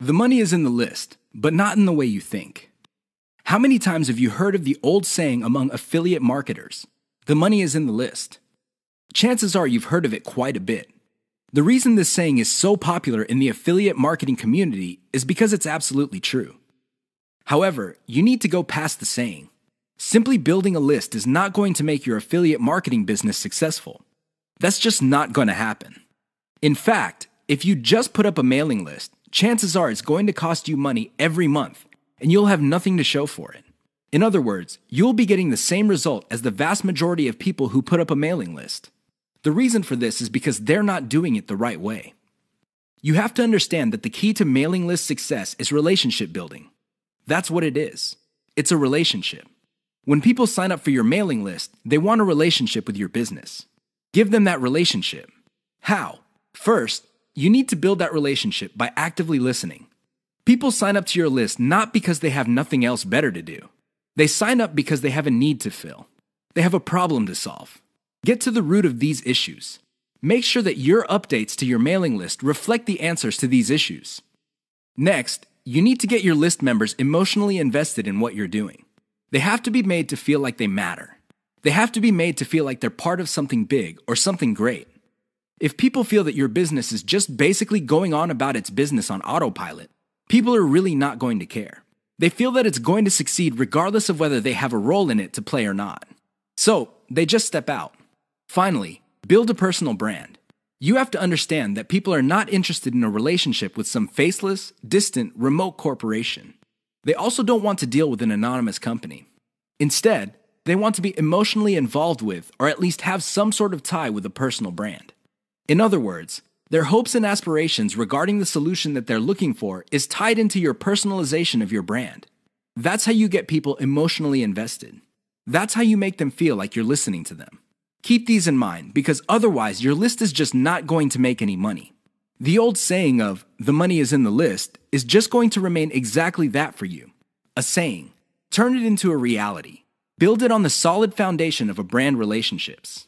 The money is in the list, but not in the way you think. How many times have you heard of the old saying among affiliate marketers? The money is in the list. Chances are you've heard of it quite a bit. The reason this saying is so popular in the affiliate marketing community is because it's absolutely true. However, you need to go past the saying. Simply building a list is not going to make your affiliate marketing business successful. That's just not going to happen. In fact, if you just put up a mailing list, chances are it's going to cost you money every month, and you'll have nothing to show for it. In other words, you'll be getting the same result as the vast majority of people who put up a mailing list. The reason for this is because they're not doing it the right way. You have to understand that the key to mailing list success is relationship building. That's what it is it's a relationship. When people sign up for your mailing list, they want a relationship with your business. Give them that relationship. How? First, you need to build that relationship by actively listening. People sign up to your list not because they have nothing else better to do. They sign up because they have a need to fill. They have a problem to solve. Get to the root of these issues. Make sure that your updates to your mailing list reflect the answers to these issues. Next, you need to get your list members emotionally invested in what you're doing. They have to be made to feel like they matter. They have to be made to feel like they're part of something big or something great. If people feel that your business is just basically going on about its business on autopilot, people are really not going to care. They feel that it's going to succeed regardless of whether they have a role in it to play or not. So, they just step out. Finally, build a personal brand. You have to understand that people are not interested in a relationship with some faceless, distant, remote corporation. They also don't want to deal with an anonymous company. Instead, they want to be emotionally involved with or at least have some sort of tie with a personal brand. In other words, their hopes and aspirations regarding the solution that they're looking for is tied into your personalization of your brand. That's how you get people emotionally invested. That's how you make them feel like you're listening to them. Keep these in mind because otherwise your list is just not going to make any money. The old saying of the money is in the list is just going to remain exactly that for you a saying. Turn it into a reality. Build it on the solid foundation of a brand relationships.